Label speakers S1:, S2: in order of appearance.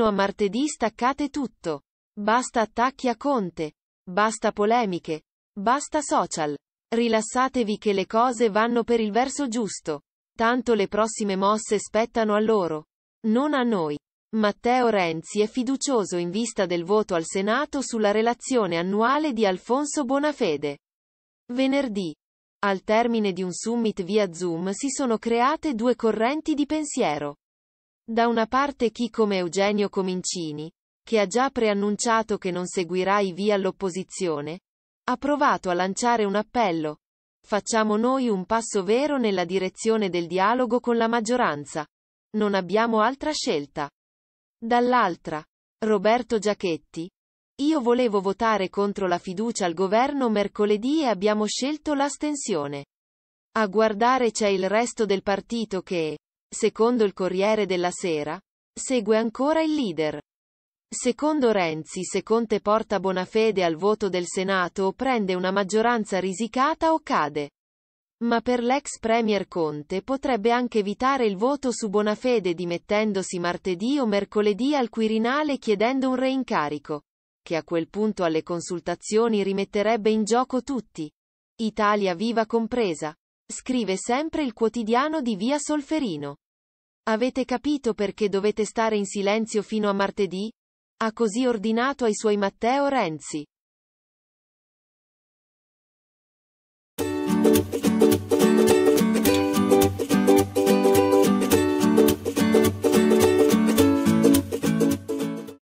S1: fino a martedì staccate tutto. Basta attacchi a Conte. Basta polemiche. Basta social. Rilassatevi che le cose vanno per il verso giusto. Tanto le prossime mosse spettano a loro. Non a noi. Matteo Renzi è fiducioso in vista del voto al Senato sulla relazione annuale di Alfonso Bonafede. Venerdì. Al termine di un summit via Zoom si sono create due correnti di pensiero. Da una parte chi come Eugenio Comincini, che ha già preannunciato che non seguirà i via all'opposizione, ha provato a lanciare un appello. Facciamo noi un passo vero nella direzione del dialogo con la maggioranza. Non abbiamo altra scelta. Dall'altra, Roberto Giachetti. Io volevo votare contro la fiducia al governo mercoledì e abbiamo scelto l'astensione. A guardare c'è il resto del partito che, Secondo il Corriere della Sera, segue ancora il leader. Secondo Renzi se Conte porta buona fede al voto del Senato o prende una maggioranza risicata o cade. Ma per l'ex Premier Conte potrebbe anche evitare il voto su buona fede dimettendosi martedì o mercoledì al Quirinale chiedendo un reincarico, che a quel punto alle consultazioni rimetterebbe in gioco tutti, Italia Viva compresa. Scrive sempre il quotidiano di Via Solferino. Avete capito perché dovete stare in silenzio fino a martedì? Ha così ordinato ai suoi Matteo Renzi.